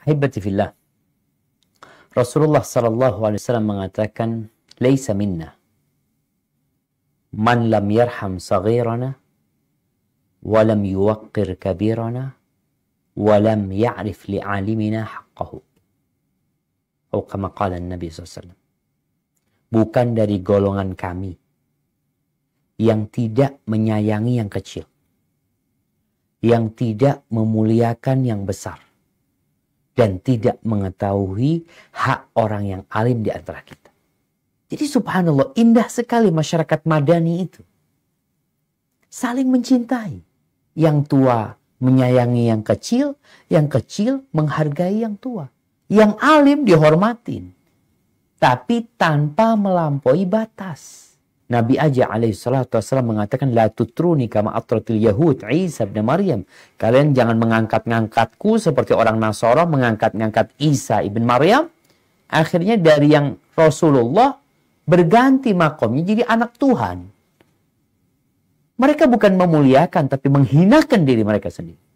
Ahibati fillah. Rasulullah sallallahu alaihi wasallam mengatakan, "Laisa minna man lam yarham saghirana wa lam yuwaqqir kabirana wa lam ya'rif li'alimina haqqahu." Atau kama qala Nabi sallallahu Bukan dari golongan kami yang tidak menyayangi yang kecil, yang tidak memuliakan yang besar, dan tidak mengetahui hak orang yang alim di antara kita. Jadi subhanallah indah sekali masyarakat madani itu. Saling mencintai. Yang tua menyayangi yang kecil, yang kecil menghargai yang tua. Yang alim dihormatin. Tapi tanpa melampaui batas. Nabi aja salatu wasallam mengatakan la tutruni kama atratil yahud Isa bin Maryam. Kalian jangan mengangkat-ngangkatku seperti orang Nasara mengangkat-ngangkat Isa ibn Maryam. Akhirnya dari yang Rasulullah berganti makomnya jadi anak Tuhan. Mereka bukan memuliakan tapi menghinakan diri mereka sendiri.